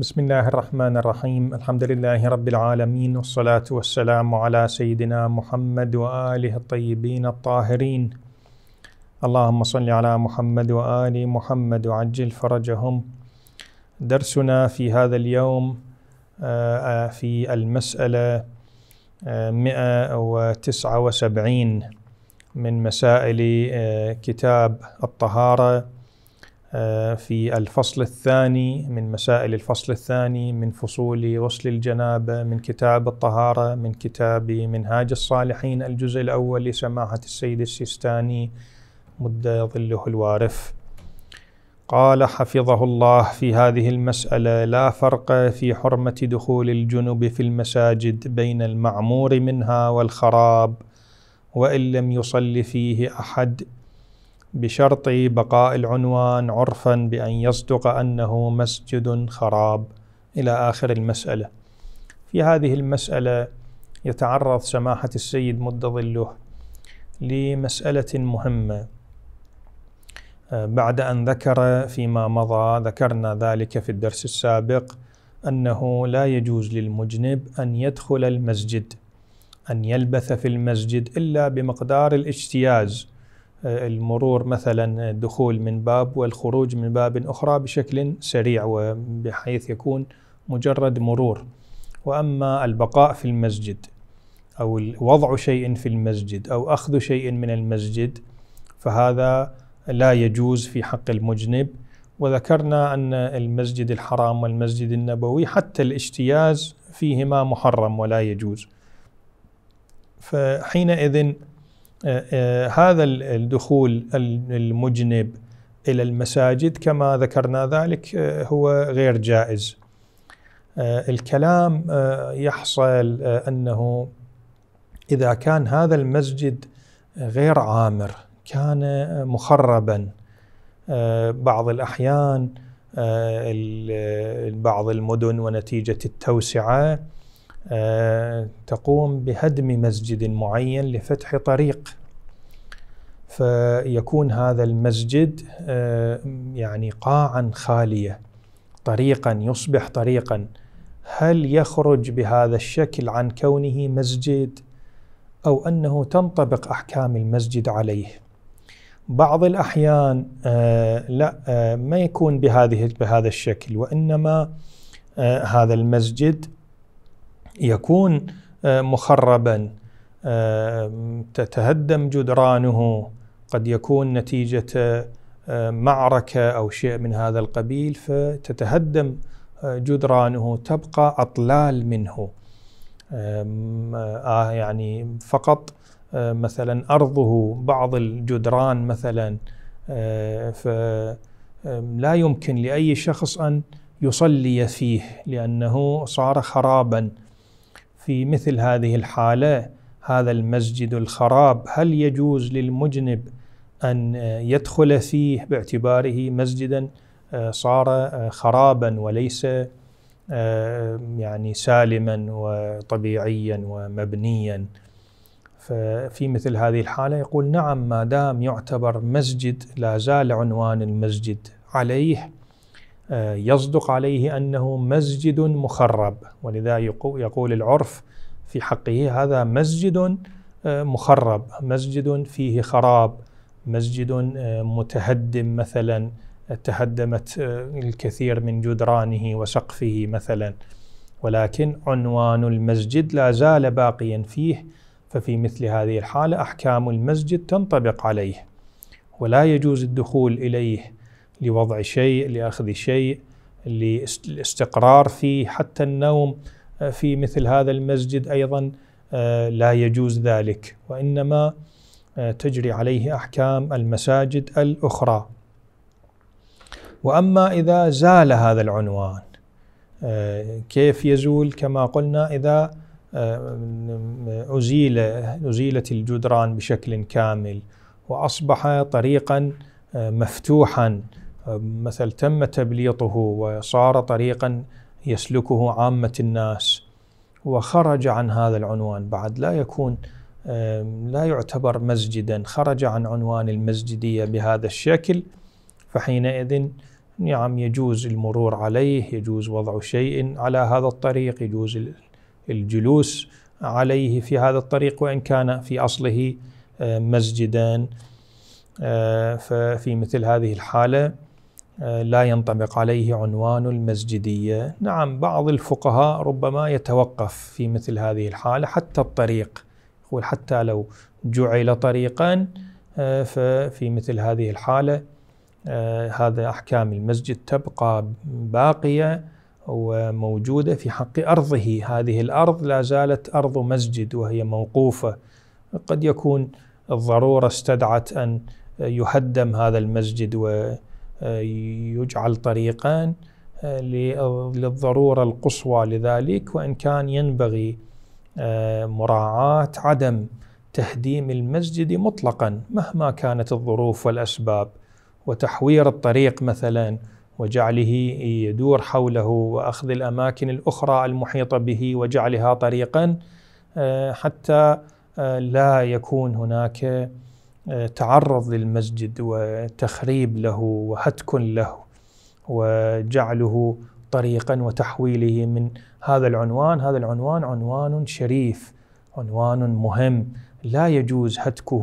بسم الله الرحمن الرحيم الحمد لله رب العالمين والصلاة والسلام على سيدنا محمد وآله الطيبين الطاهرين اللهم صل على محمد وآل محمد وعجل فرجهم درسنا في هذا اليوم في المسألة 179 من مسائل كتاب الطهارة آه، في الفصل الثاني من مسائل الفصل الثاني من فصول غسل الجنابة من كتاب الطهارة من كتاب منهاج الصالحين الجزء الأول لسماحة السيد السيستاني مد ظله الوارف قال حفظه الله في هذه المسألة لا فرق في حرمة دخول الجنوب في المساجد بين المعمور منها والخراب وإن لم يصل فيه أحد بشرط بقاء العنوان عرفا بأن يصدق أنه مسجد خراب إلى آخر المسألة. في هذه المسألة يتعرض سماحة السيد مد ظله لمسألة مهمة بعد أن ذكر فيما مضى ذكرنا ذلك في الدرس السابق أنه لا يجوز للمجنب أن يدخل المسجد أن يلبث في المسجد إلا بمقدار الاجتياز المرور مثلا الدخول من باب والخروج من باب اخرى بشكل سريع وبحيث يكون مجرد مرور واما البقاء في المسجد او وضع شيء في المسجد او اخذ شيء من المسجد فهذا لا يجوز في حق المجنب وذكرنا ان المسجد الحرام والمسجد النبوي حتى الاجتياز فيهما محرم ولا يجوز فحينئذ آه، آه، هذا الدخول المجنب إلى المساجد كما ذكرنا ذلك آه، هو غير جائز الكلام يحصل أنه إذا كان هذا المسجد غير عامر كان مخربا بعض الأحيان بعض المدن ونتيجة التوسعة آه، تقوم بهدم مسجد معين لفتح طريق فيكون هذا المسجد آه، يعني قاعا خاليه طريقا يصبح طريقا هل يخرج بهذا الشكل عن كونه مسجد او انه تنطبق احكام المسجد عليه بعض الاحيان آه، لا ما يكون بهذه بهذا الشكل وانما هذا المسجد يكون آه، مخربا آه، تتهدم جدرانه قد يكون نتيجه آه، معركه او شيء من هذا القبيل فتتهدم جدرانه تبقى اطلال منه يعني فقط مثلا أرضه بعض الجدران مثلا فلا يمكن لأي شخص أن يصلي فيه لأنه صار خرابا في مثل هذه الحالة هذا المسجد الخراب هل يجوز للمجنب أن يدخل فيه باعتباره مسجدا آه، صار آه، خرابا وليس آه، يعني سالما وطبيعيا ومبنيا ففي مثل هذه الحالة يقول نعم ما دام يعتبر مسجد لا زال عنوان المسجد عليه آه، يصدق عليه انه مسجد مخرب ولذا يقول العرف في حقه هذا مسجد آه، مخرب مسجد فيه خراب مسجد آه، متهدم مثلا تهدمت الكثير من جدرانه وسقفه مثلا ولكن عنوان المسجد لا زال باقيا فيه ففي مثل هذه الحاله احكام المسجد تنطبق عليه ولا يجوز الدخول اليه لوضع شيء لاخذ شيء للاستقرار فيه حتى النوم آه، في مثل هذا المسجد ايضا آه، لا يجوز ذلك وانما آه، تجري عليه احكام المساجد الاخرى واما اذا زال هذا العنوان كيف يزول كما قلنا اذا أزيل أزيلت الجدران بشكل كامل وأصبح طريقا مفتوحا مثل تم تبليطه وصار طريقا يسلكه عامة الناس وخرج عن هذا العنوان بعد لا يكون لا يعتبر مسجدا خرج عن عنوان المسجدية بهذا الشكل فحينئذ نعم يجوز المرور عليه يجوز وضع شيء على هذا الطريق يجوز الجلوس عليه في هذا الطريق وإن كان في أصله مسجدا آه، ففي مثل هذه الحالة آه، لا ينطبق عليه عنوان المسجدية نعم بعض الفقهاء ربما يتوقف في مثل هذه الحالة حتى الطريق يقول حتى لو جعل طريقا آه، ففي مثل هذه الحالة آه، هذا أحكام المسجد تبقى باقية وموجودة في حق أرضه هذه الأرض لا زالت أرض مسجد وهي موقوفة قد يكون الضرورة استدعت أن يهدم هذا المسجد و يجعل طريقا آه، للضروره القصوى لذلك وان كان ينبغي آه، مراعاه عدم تهديم المسجد مطلقا مهما كانت الظروف والاسباب وتحوير الطريق مثلا وجعله يدور حوله واخذ الاماكن الاخرى المحيطه به وجعلها طريقا آه، حتى لا يكون هناك تعرض للمسجد وتخريب له وهتك له وجعله طريقا وتحويله من هذا العنوان هذا العنوان عنوان شريف عنوان مهم لا يجوز هتكه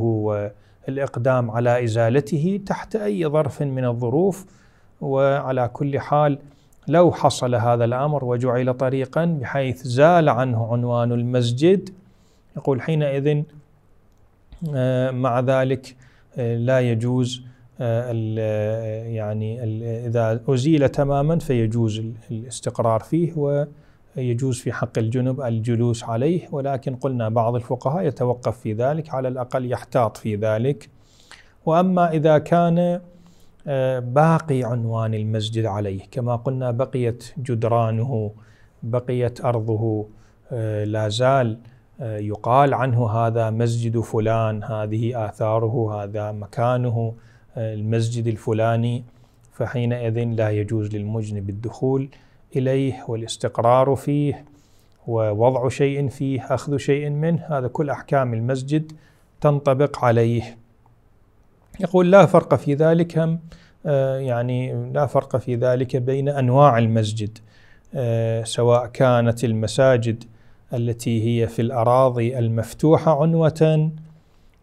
والاقدام على ازالته تحت اي ظرف من الظروف وعلى كل حال لو حصل هذا الامر وجعل طريقا بحيث زال عنه عنوان المسجد يقول حينئذ آه، مع ذلك آه، لا يجوز آه، يعني اذا ازيل تماما فيجوز الاستقرار فيه ويجوز في حق الجنب الجلوس عليه ولكن قلنا بعض الفقهاء يتوقف في ذلك على الاقل يحتاط في ذلك واما اذا كان باقي عنوان المسجد عليه كما قلنا بقيت جدرانه بقيت ارضه لا زال يقال عنه هذا مسجد فلان هذه آثاره هذا مكانه المسجد الفلاني فحينئذ لا يجوز للمجنب الدخول إليه والاستقرار فيه ووضع شيء فيه أخذ شيء منه هذا كل أحكام المسجد تنطبق عليه يقول لا فرق في ذلك هم يعني لا فرق في ذلك بين أنواع المسجد سواء كانت المساجد التي هي في الأراضي المفتوحة عنوة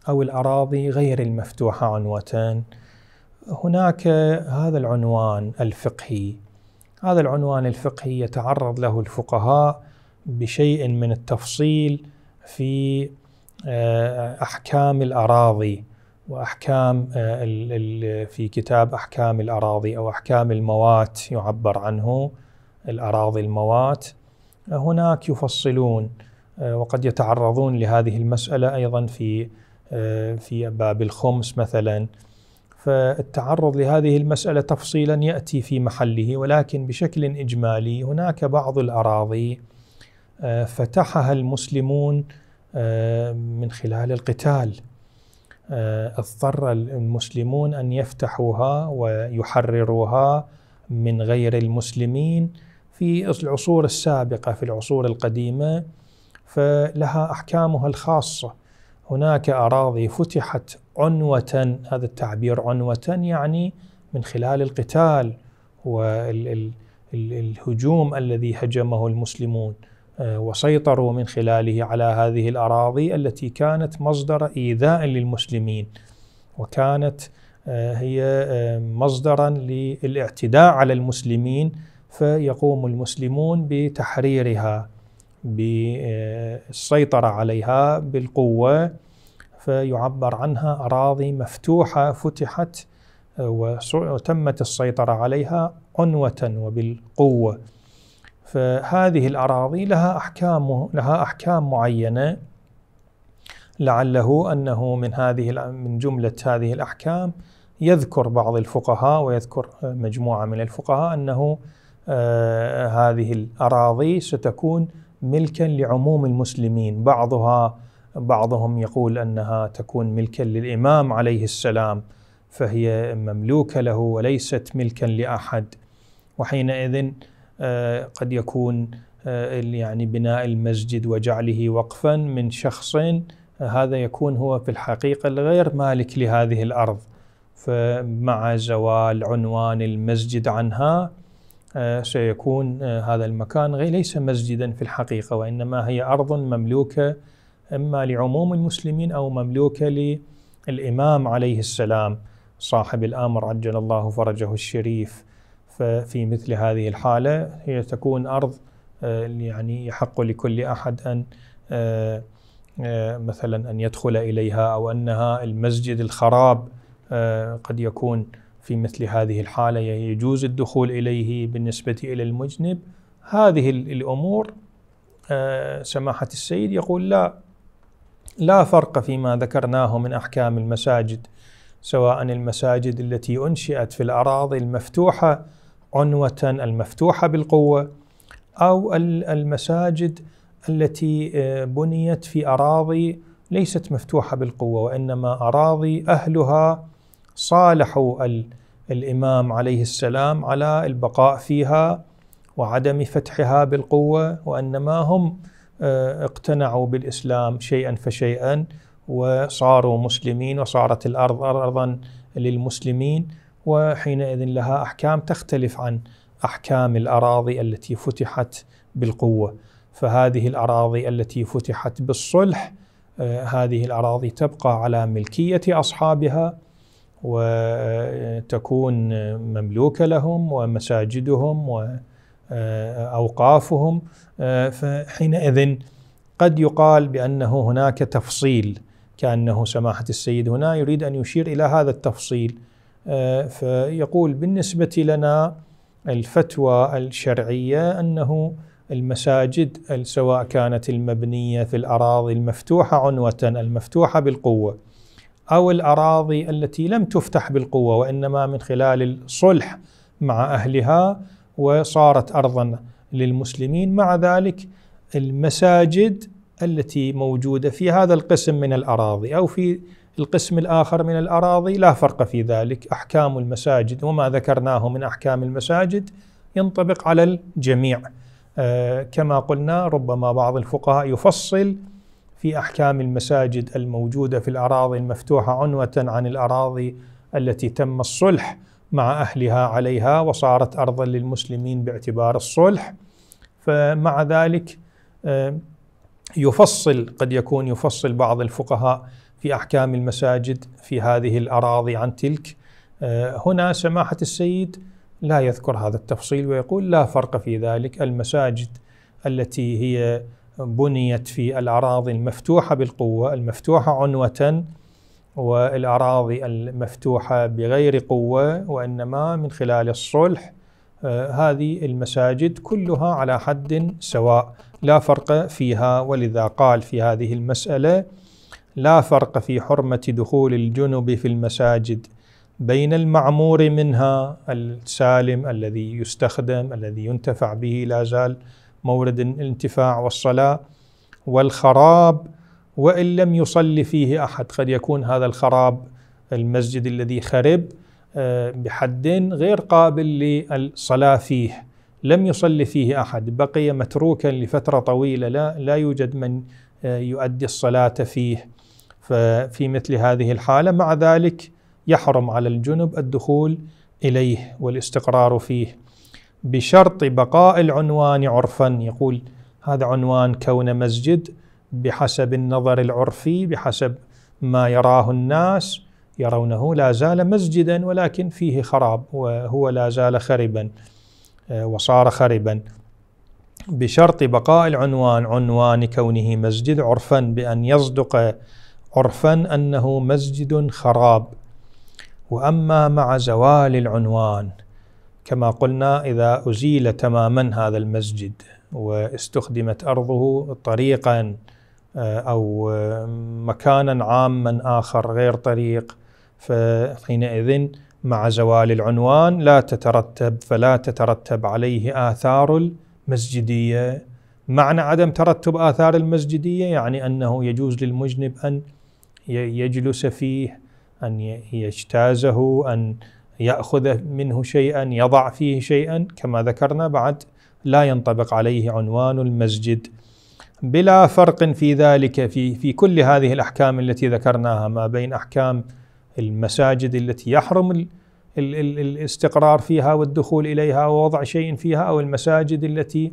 أو الأراضي غير المفتوحة عنوة هناك هذا العنوان الفقهي هذا العنوان الفقهي يتعرض له الفقهاء بشيء من التفصيل في آه، احكام الاراضي واحكام آه، في كتاب احكام الاراضي او احكام الموات يعبر عنه الاراضي الموات هناك يفصلون آه، وقد يتعرضون لهذه المسألة أيضا في آه، في باب الخمس مثلا فالتعرض لهذه المسألة تفصيلا يأتي في محله ولكن بشكل إجمالي هناك بعض الأراضي آه، فتحها المسلمون من خلال القتال اضطر المسلمون أن يفتحوها ويحرروها من غير المسلمين في العصور السابقة في العصور القديمة فلها أحكامها الخاصة هناك أراضي فتحت عنوة هذا التعبير عنوة يعني من خلال القتال والهجوم الذي هجمه المسلمون آه، وسيطروا من خلاله على هذه الأراضي التي كانت مصدر إيذاء للمسلمين وكانت آه، هي آه، مصدرا للاعتداء على المسلمين فيقوم المسلمون بتحريرها بالسيطرة عليها بالقوة فيعبر عنها أراضي مفتوحة فتحت وتمت السيطرة عليها عنوة وبالقوة فهذه الأراضي لها أحكام لها أحكام معينة لعله أنه من هذه من جملة هذه الأحكام يذكر بعض الفقهاء ويذكر مجموعة من الفقهاء أنه آه، هذه الأراضي ستكون ملكا لعموم المسلمين بعضها بعضهم يقول أنها تكون ملكا للإمام عليه السلام فهي مملوكة له وليست ملكا لأحد وحينئذ آه، قد يكون آه، يعني بناء المسجد وجعله وقفا من شخص هذا يكون هو في الحقيقة غير مالك لهذه الأرض فمع زوال عنوان المسجد عنها آه، سيكون آه، هذا المكان ليس مسجدا في الحقيقة وإنما هي أرض مملوكة إما لعموم المسلمين أو مملوكة للإمام عليه السلام صاحب الأمر عجل الله فرجه الشريف ففي مثل هذه الحالة هي تكون أرض آه، يعني يحق لكل أحد أن مثلا أن يدخل إليها أو أنها المسجد الخراب قد يكون في مثل هذه الحالة يجوز الدخول إليه بالنسبة إلى المذنب هذه الأمور آه، سماحة السيد يقول لا لا فرق فيما ذكرناه من أحكام المساجد سواء المساجد التي أنشئت في الأراضي المفتوحة عنوة المفتوحة بالقوة أو المساجد التي آه، بنيت في أراضي ليست مفتوحة بالقوة وإنما أراضي أهلها صالحوا الامام عليه السلام على البقاء فيها وعدم فتحها بالقوه وانما هم آه، اقتنعوا بالاسلام شيئا فشيئا وصاروا مسلمين وصارت الارض ارضا للمسلمين وحينئذ لها احكام تختلف عن احكام الاراضي التي فتحت بالقوه فهذه الاراضي التي فتحت بالصلح آه، هذه الاراضي تبقى على ملكيه اصحابها وتكون مملوكة لهم ومساجدهم وأوقافهم آه، آه، فحينئذ قد يقال بأنه هناك تفصيل كأنه سماحة السيد هنا يريد أن يشير إلى هذا التفصيل آه، فيقول بالنسبة لنا الفتوى الشرعية أنه المساجد سواء كانت المبنية في الأراضي المفتوحة عنوة المفتوحة بالقوة او الاراضي التي لم تفتح بالقوه وانما من خلال الصلح مع اهلها وصارت ارضا للمسلمين مع ذلك المساجد التي موجوده في هذا القسم من الاراضي او في القسم الاخر من الاراضي لا فرق في ذلك احكام المساجد وما ذكرناه من احكام المساجد ينطبق على الجميع آه، كما قلنا ربما بعض الفقهاء يفصل في احكام المساجد الموجوده في الاراضي المفتوحه عنوه عن الاراضي التي تم الصلح مع اهلها عليها وصارت ارضا للمسلمين باعتبار الصلح فمع ذلك آه، يفصل قد يكون يفصل بعض الفقهاء في احكام المساجد في هذه الاراضي عن تلك آه، هنا سماحه السيد لا يذكر هذا التفصيل ويقول لا فرق في ذلك المساجد التي هي بنيت في الأراضي المفتوحة بالقوة المفتوحة عنوة والأراضي المفتوحة بغير قوة وإنما من خلال الصلح آه، هذه المساجد كلها على حد سواء لا فرق فيها ولذا قال في هذه المسألة لا فرق في حرمة دخول الجنوب في المساجد بين المعمور منها السالم الذي يستخدم الذي ينتفع به لا زال مورد الانتفاع والصلاة والخراب وإن لم يصلي فيه أحد قد يكون هذا الخراب المسجد الذي خرب آه، بحد غير قابل للصلاة فيه لم يصلي فيه أحد بقي متروكا لفترة طويلة لا, لا يوجد من آه، يؤدي الصلاة فيه ففي مثل هذه الحالة مع ذلك يحرم على الجنب الدخول إليه والاستقرار فيه بشرط بقاء العنوان عرفا يقول هذا عنوان كون مسجد بحسب النظر العرفي بحسب ما يراه الناس يرونه لا زال مسجدا ولكن فيه خراب وهو لا زال خربا آه، وصار خربا بشرط بقاء العنوان عنوان كونه مسجد عرفا بأن يصدق عرفا أنه مسجد خراب وأما مع زوال العنوان كما قلنا إذا أزيل تماما هذا المسجد واستخدمت أرضه طريقا آه، أو آه، مكانا عاما آخر غير طريق فحينئذ مع زوال العنوان لا تترتب فلا تترتب عليه آثار المسجدية معنى عدم ترتب آثار المسجدية يعني أنه يجوز للمجنب أن يجلس فيه أن يجتازه أن يأخذ منه شيئا يضع فيه شيئا كما ذكرنا بعد لا ينطبق عليه عنوان المسجد بلا فرق في ذلك في في كل هذه الاحكام التي ذكرناها ما بين احكام المساجد التي يحرم الاستقرار فيها والدخول اليها ووضع شيء فيها او المساجد التي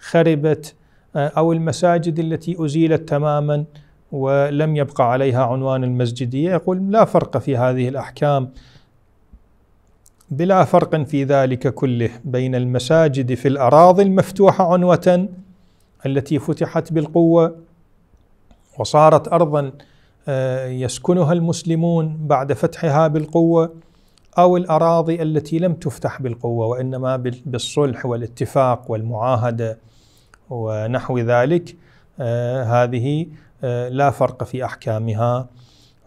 خربت آه، او المساجد التي ازيلت تماما ولم يبقى عليها عنوان المسجديه يقول لا فرق في هذه الاحكام بلا فرق في ذلك كله بين المساجد في الاراضي المفتوحه عنوه التي فتحت بالقوه وصارت ارضا آه، يسكنها المسلمون بعد فتحها بالقوه او الاراضي التي لم تفتح بالقوه وانما بالصلح والاتفاق والمعاهده ونحو ذلك آه، هذه آه، لا فرق في احكامها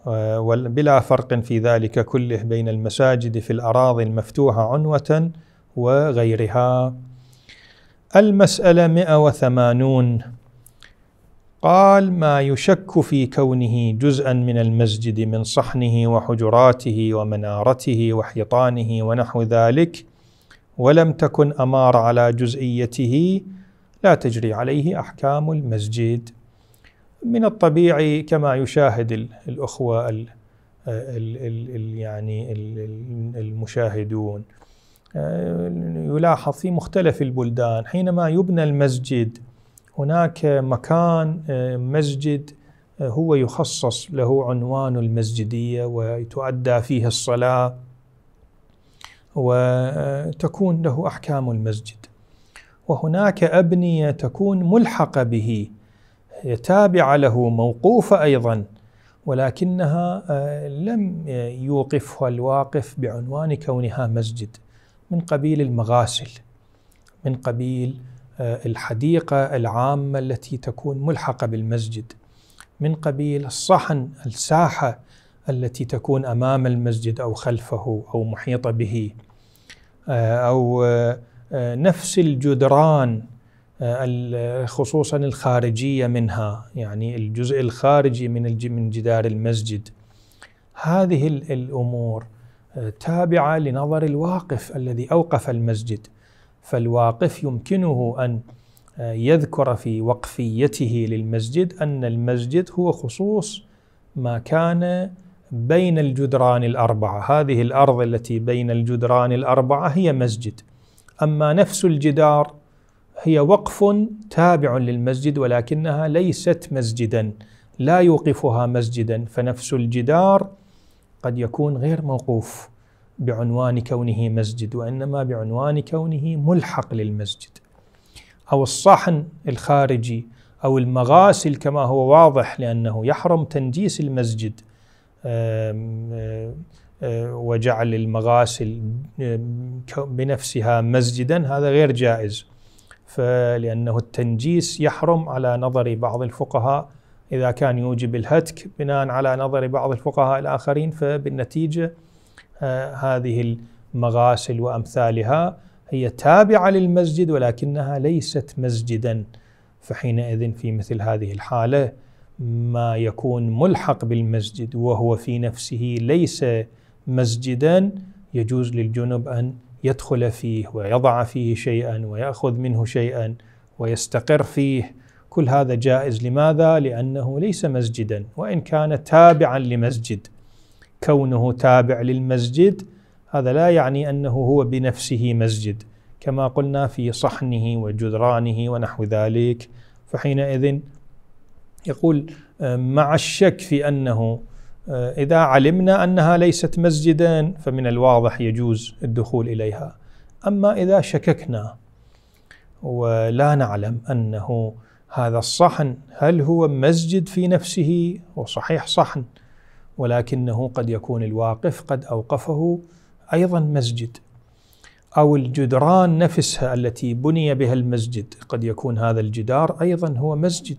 آه، بلا فرق في ذلك كله بين المساجد في الأراضي المفتوحة عنوة وغيرها المسألة 180 قال ما يشك في كونه جزءا من المسجد من صحنه وحجراته ومنارته وحيطانه ونحو ذلك ولم تكن أمار على جزئيته لا تجري عليه أحكام المسجد من الطبيعي كما يشاهد الأخوة الـ الـ الـ يعني المشاهدون آه، يلاحظ في مختلف البلدان حينما يبنى المسجد هناك مكان آه، مسجد آه، هو يخصص له عنوان المسجدية وتؤدى فيه الصلاة وتكون له أحكام المسجد وهناك أبنية تكون ملحقة به هي تابعة له موقوفة أيضا ولكنها آه، لم يوقفها الواقف بعنوان كونها مسجد من قبيل المغاسل من قبيل آه، الحديقة العامة التي تكون ملحقة بالمسجد من قبيل الصحن الساحة التي تكون أمام المسجد أو خلفه أو محيطة به آه، أو نفس الجدران آه، خصوصا الخارجيه منها يعني الجزء الخارجي من من جدار المسجد هذه الامور آه، تابعه لنظر الواقف الذي اوقف المسجد فالواقف يمكنه ان آه، يذكر في وقفيته للمسجد ان المسجد هو خصوص ما كان بين الجدران الاربعه، هذه الارض التي بين الجدران الاربعه هي مسجد. اما نفس الجدار هي وقف تابع للمسجد ولكنها ليست مسجدا لا يوقفها مسجدا فنفس الجدار قد يكون غير موقوف بعنوان كونه مسجد وانما بعنوان كونه ملحق للمسجد او الصحن الخارجي او المغاسل كما هو واضح لانه يحرم تنجيس المسجد وجعل المغاسل بنفسها مسجدا هذا غير جائز فلأنه التنجيس يحرم على نظر بعض الفقهاء إذا كان يوجب الهتك بناء على نظر بعض الفقهاء الآخرين فبالنتيجة آه، هذه المغاسل وأمثالها هي تابعة للمسجد ولكنها ليست مسجدا فحينئذ في مثل هذه الحالة ما يكون ملحق بالمسجد وهو في نفسه ليس مسجدا يجوز للجنب أن يدخل فيه ويضع فيه شيئا وياخذ منه شيئا ويستقر فيه كل هذا جائز لماذا؟ لانه ليس مسجدا وان كان تابعا لمسجد كونه تابع للمسجد هذا لا يعني انه هو بنفسه مسجد كما قلنا في صحنه وجدرانه ونحو ذلك فحينئذ يقول آه، مع الشك في انه آه، إذا علمنا أنها ليست مسجدا فمن الواضح يجوز الدخول إليها أما إذا شككنا ولا نعلم أنه هذا الصحن هل هو مسجد في نفسه وصحيح صحن ولكنه قد يكون الواقف قد أوقفه أيضا مسجد أو الجدران نفسها التي بني بها المسجد قد يكون هذا الجدار أيضا هو مسجد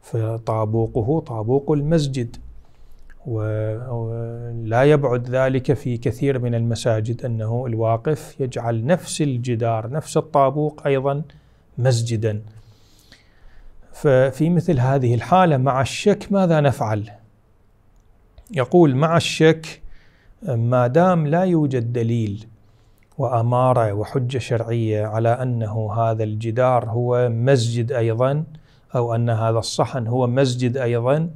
فطابوقه طابوق المسجد ولا يبعد ذلك في كثير من المساجد انه الواقف يجعل نفس الجدار نفس الطابوق ايضا مسجدا. ففي مثل هذه الحاله مع الشك ماذا نفعل؟ يقول مع الشك ما دام لا يوجد دليل واماره وحجه شرعيه على انه هذا الجدار هو مسجد ايضا او ان هذا الصحن هو مسجد ايضا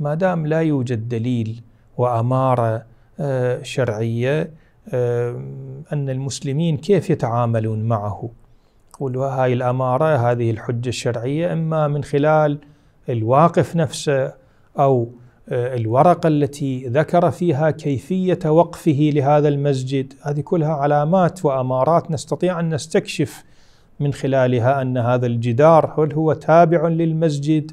ما دام لا يوجد دليل وأمارة آه، شرعية آه، أن المسلمين كيف يتعاملون معه وهاي الأمارة هذه الحجة الشرعية إما من خلال الواقف نفسه أو آه، الورقة التي ذكر فيها كيفية وقفه لهذا المسجد هذه كلها علامات وأمارات نستطيع أن نستكشف من خلالها أن هذا الجدار هل هو تابع للمسجد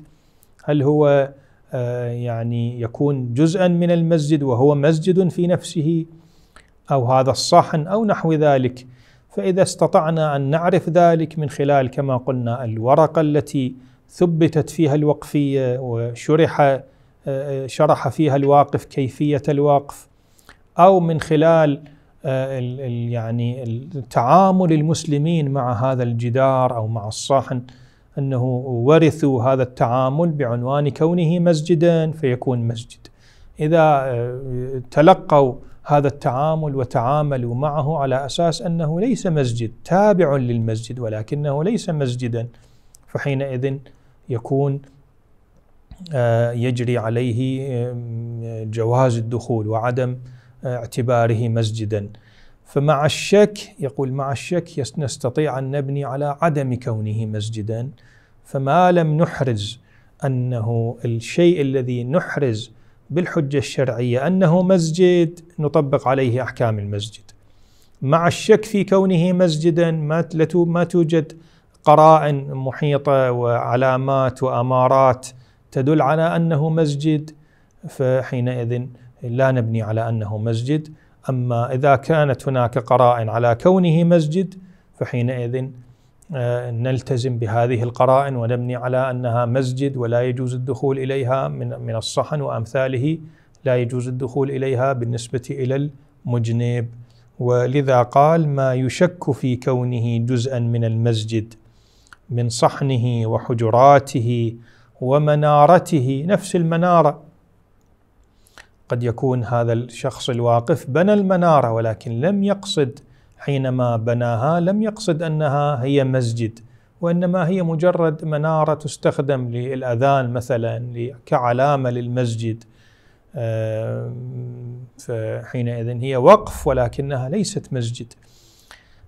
هل هو آه، يعني يكون جزءا من المسجد وهو مسجد في نفسه أو هذا الصحن أو نحو ذلك فإذا استطعنا أن نعرف ذلك من خلال كما قلنا الورقة التي ثبتت فيها الوقفية وشرح آه، شرح فيها الواقف كيفية الوقف أو من خلال آه، يعني تعامل المسلمين مع هذا الجدار أو مع الصحن أنه ورثوا هذا التعامل بعنوان كونه مسجدا فيكون مسجد إذا آه، تلقوا هذا التعامل وتعاملوا معه على أساس أنه ليس مسجد تابع للمسجد ولكنه ليس مسجدا فحينئذ يكون آه، يجري عليه آه، جواز الدخول وعدم اعتباره مسجدا فمع الشك يقول مع الشك نستطيع أن نبني على عدم كونه مسجدا فما لم نحرز أنه الشيء الذي نحرز بالحجة الشرعية أنه مسجد نطبق عليه أحكام المسجد مع الشك في كونه مسجدا ما توجد قرائن محيطة وعلامات وأمارات تدل على أنه مسجد فحينئذ لا نبني على أنه مسجد أما إذا كانت هناك قرائن على كونه مسجد فحينئذ آه، نلتزم بهذه القرائن ونبني على أنها مسجد ولا يجوز الدخول إليها من من الصحن وأمثاله لا يجوز الدخول إليها بالنسبة إلى المجنب ولذا قال ما يشك في كونه جزءا من المسجد من صحنه وحجراته ومنارته نفس المناره قد يكون هذا الشخص الواقف بنى المناره ولكن لم يقصد حينما بناها لم يقصد انها هي مسجد وانما هي مجرد مناره تستخدم للاذان مثلا كعلامه للمسجد آه، فحينئذ هي وقف ولكنها ليست مسجد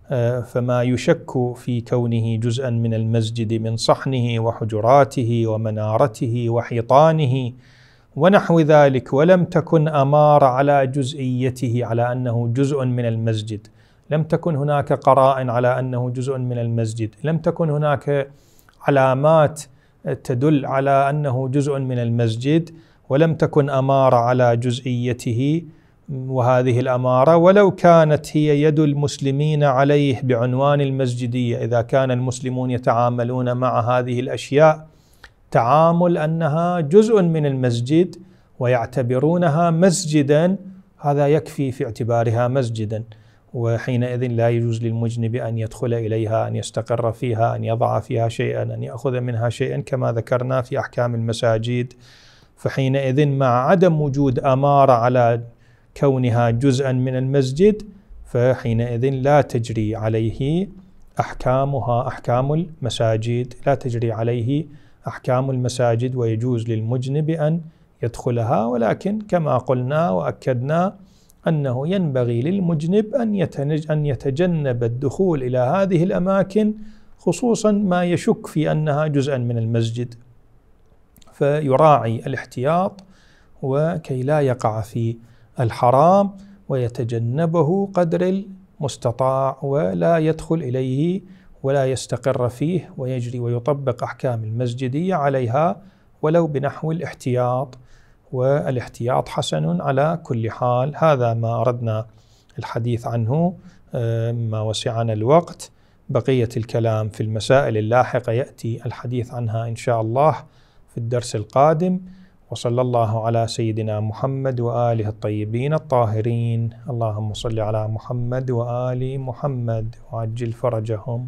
آه، فما يشك في كونه جزءا من المسجد من صحنه وحجراته ومنارته وحيطانه ونحو ذلك ولم تكن أمار على جزئيته على أنه جزء من المسجد لم تكن هناك قراء على أنه جزء من المسجد لم تكن هناك علامات تدل على أنه جزء من المسجد ولم تكن أمارة على جزئيته وهذه الأمارة ولو كانت هي يد المسلمين عليه بعنوان المسجدية إذا كان المسلمون يتعاملون مع هذه الأشياء تعامل انها جزء من المسجد ويعتبرونها مسجدا هذا يكفي في اعتبارها مسجدا وحينئذ لا يجوز للمجنب ان يدخل اليها ان يستقر فيها ان يضع فيها شيئا ان ياخذ منها شيئا كما ذكرنا في احكام المساجد فحينئذ مع عدم وجود اماره على كونها جزءا من المسجد فحينئذ لا تجري عليه احكامها احكام المساجد لا تجري عليه أحكام المساجد ويجوز للمجنب أن يدخلها ولكن كما قلنا وأكدنا أنه ينبغي للمجنب أن أن يتجنب الدخول إلى هذه الأماكن خصوصا ما يشك في أنها جزءا من المسجد فيراعي الاحتياط وكي لا يقع في الحرام ويتجنبه قدر المستطاع ولا يدخل إليه ولا يستقر فيه ويجري ويطبق أحكام المسجدية عليها ولو بنحو الاحتياط والاحتياط حسن على كل حال هذا ما أردنا الحديث عنه آه، ما وسعنا الوقت بقية الكلام في المسائل اللاحقة يأتي الحديث عنها إن شاء الله في الدرس القادم وصلى الله على سيدنا محمد وآله الطيبين الطاهرين اللهم صل على محمد وآل محمد وعجل فرجهم